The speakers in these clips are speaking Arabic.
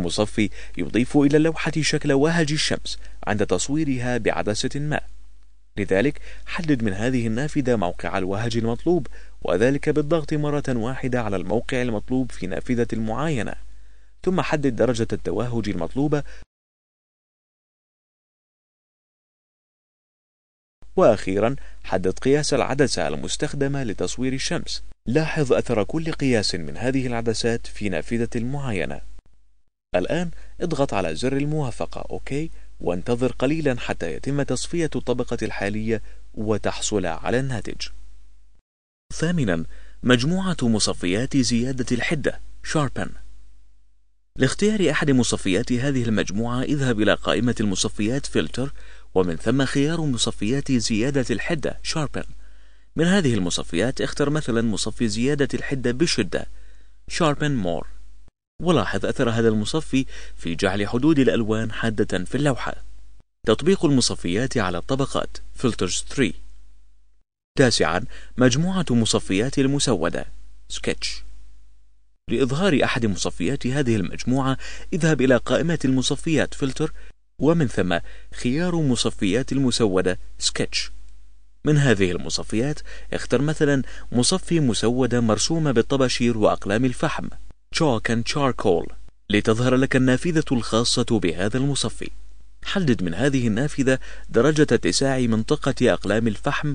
مصفي يضيف إلى اللوحة شكل وهج الشمس عند تصويرها بعدسة ما لذلك حدد من هذه النافذة موقع الوهج المطلوب وذلك بالضغط مرة واحدة على الموقع المطلوب في نافذة المعاينة ثم حدد درجة التوهج المطلوبة وأخيرا حدد قياس العدسة المستخدمة لتصوير الشمس لاحظ أثر كل قياس من هذه العدسات في نافذة المعاينة الآن اضغط على زر الموافقة أوكي وانتظر قليلا حتى يتم تصفية الطبقة الحالية وتحصل على الناتج ثامنا مجموعة مصفيات زيادة الحدة Sharpen لاختيار أحد مصفيات هذه المجموعة اذهب إلى قائمة المصفيات فلتر ومن ثم خيار مصفيات زيادة الحدة Sharpen من هذه المصفيات اختر مثلا مصفي زيادة الحدة بشدة Sharpen More ولاحظ أثر هذا المصفي في جعل حدود الألوان حادة في اللوحة تطبيق المصفيات على الطبقات Filters 3 تاسعا مجموعة مصفيات المسودة Sketch لإظهار أحد مصفيات هذه المجموعة اذهب إلى قائمة المصفيات Filter ومن ثم خيار مصفيات المسودة Sketch من هذه المصفيات اختر مثلا مصفي مسودة مرسومة بالطباشير وأقلام الفحم Chalk and Charcoal لتظهر لك النافذة الخاصة بهذا المصفي حدد من هذه النافذة درجة اتساع منطقة أقلام الفحم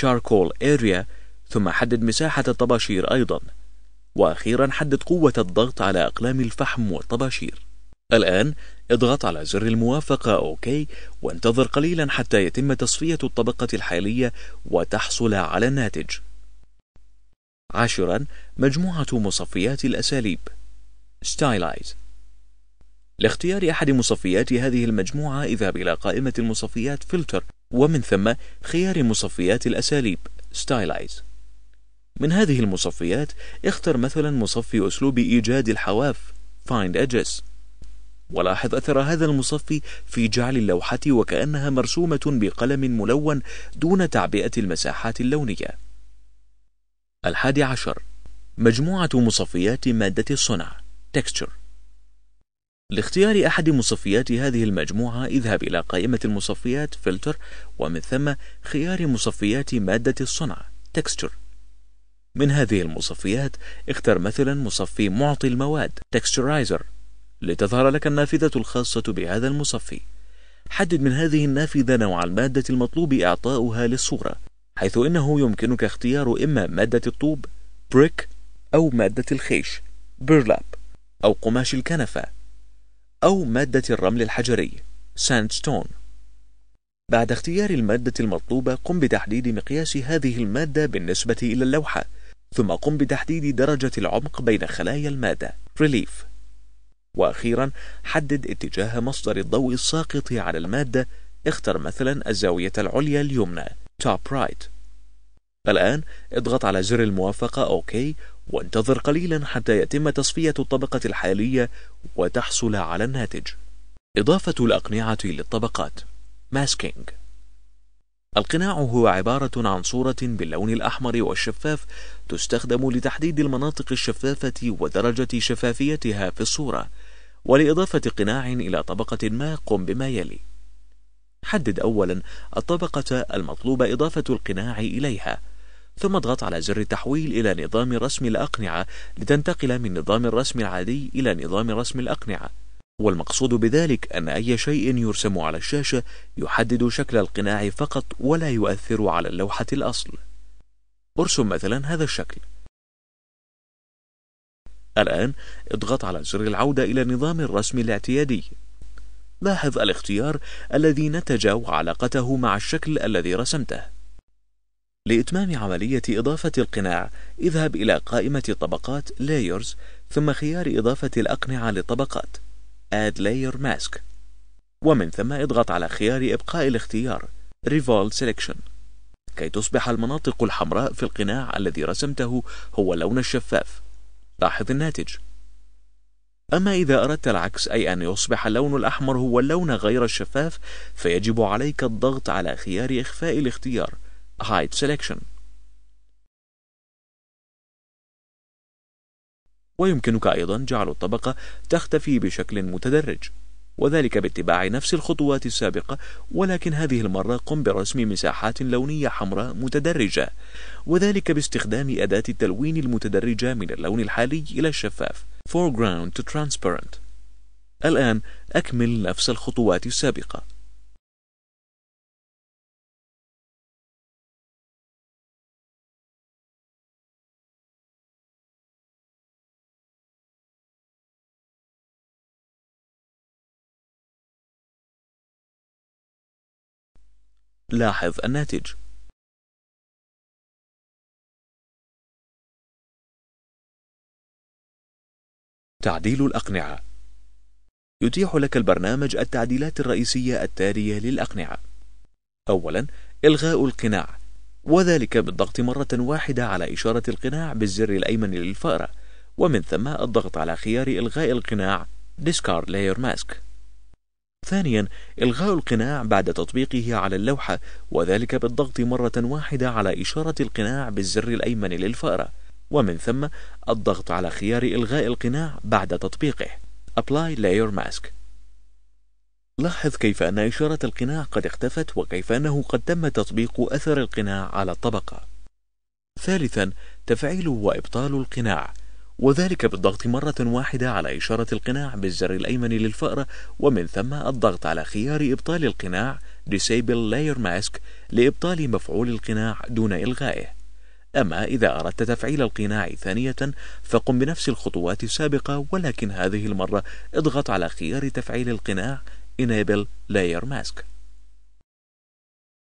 Charcoal Area ثم حدد مساحة الطباشير أيضا وأخيرا حدد قوة الضغط على أقلام الفحم والطباشير الآن اضغط على زر الموافقة OK وانتظر قليلا حتى يتم تصفية الطبقة الحالية وتحصل على الناتج عاشرا مجموعة مصفيات الأساليب Stylize لاختيار أحد مصفيات هذه المجموعة اذهب إلى قائمة المصفيات Filter ومن ثم خيار مصفيات الأساليب Stylize من هذه المصفيات اختر مثلا مصفي أسلوب إيجاد الحواف Find Edges ولاحظ أثر هذا المصفي في جعل اللوحة وكأنها مرسومة بقلم ملون دون تعبئة المساحات اللونية الحادي عشر مجموعة مصفيات مادة الصنع Texture لاختيار أحد مصفيات هذه المجموعة اذهب إلى قائمة المصفيات Filter ومن ثم خيار مصفيات مادة الصنع Texture من هذه المصفيات اختر مثلا مصفي معطي المواد تكستشرايزر لتظهر لك النافذة الخاصة بهذا المصفي حدد من هذه النافذة نوع المادة المطلوب إعطاؤها للصورة حيث إنه يمكنك اختيار إما مادة الطوب بريك أو مادة الخيش بيرلاب أو قماش الكنفة أو مادة الرمل الحجري ساندستون بعد اختيار المادة المطلوبة قم بتحديد مقياس هذه المادة بالنسبة إلى اللوحة ثم قم بتحديد درجة العمق بين خلايا المادة ريليف وأخيرا حدد اتجاه مصدر الضوء الساقط على المادة اختر مثلا الزاوية العليا اليمنى Top Right الآن اضغط على زر الموافقة OK وانتظر قليلا حتى يتم تصفية الطبقة الحالية وتحصل على الناتج إضافة الأقنعة للطبقات Masking القناع هو عبارة عن صورة باللون الأحمر والشفاف تستخدم لتحديد المناطق الشفافة ودرجة شفافيتها في الصورة ولإضافة قناع إلى طبقة ما قم بما يلي حدد أولا الطبقة المطلوب إضافة القناع إليها ثم اضغط على زر التحويل إلى نظام رسم الأقنعة لتنتقل من نظام الرسم العادي إلى نظام رسم الأقنعة والمقصود بذلك أن أي شيء يرسم على الشاشة يحدد شكل القناع فقط ولا يؤثر على اللوحة الأصل ارسم مثلا هذا الشكل الآن اضغط على زر العودة إلى نظام الرسم الاعتيادي لاحظ الاختيار الذي نتج وعلاقته مع الشكل الذي رسمته لإتمام عملية إضافة القناع اذهب إلى قائمة الطبقات Layers ثم خيار إضافة الأقنعة للطبقات Add Layer Mask ومن ثم اضغط على خيار إبقاء الاختيار Revolve Selection كي تصبح المناطق الحمراء في القناع الذي رسمته هو اللون الشفاف لاحظ الناتج أما إذا أردت العكس أي أن يصبح اللون الأحمر هو اللون غير الشفاف فيجب عليك الضغط على خيار إخفاء الاختيار Hide Selection ويمكنك أيضا جعل الطبقة تختفي بشكل متدرج وذلك باتباع نفس الخطوات السابقة ولكن هذه المرة قم برسم مساحات لونية حمراء متدرجة وذلك باستخدام أداة التلوين المتدرجة من اللون الحالي إلى الشفاف foreground to transparent الآن أكمل نفس الخطوات السابقة لاحظ الناتج تعديل الأقنعة يتيح لك البرنامج التعديلات الرئيسية التالية للأقنعة أولا إلغاء القناع وذلك بالضغط مرة واحدة على إشارة القناع بالزر الأيمن للفأرة ومن ثم الضغط على خيار إلغاء القناع Discard Layer Mask ثانيا إلغاء القناع بعد تطبيقه على اللوحة وذلك بالضغط مرة واحدة على إشارة القناع بالزر الأيمن للفأرة ومن ثم الضغط على خيار إلغاء القناع بعد تطبيقه Apply Layer Mask لاحظ كيف أن إشارة القناع قد اختفت وكيف أنه قد تم تطبيق أثر القناع على الطبقة ثالثا تفعيل وإبطال القناع وذلك بالضغط مرة واحدة على إشارة القناع بالزر الأيمن للفأرة ومن ثم الضغط على خيار إبطال القناع Disable Layer Mask لإبطال مفعول القناع دون إلغائه أما إذا أردت تفعيل القناع ثانية فقم بنفس الخطوات السابقة ولكن هذه المرة اضغط على خيار تفعيل القناع Enable Layer Mask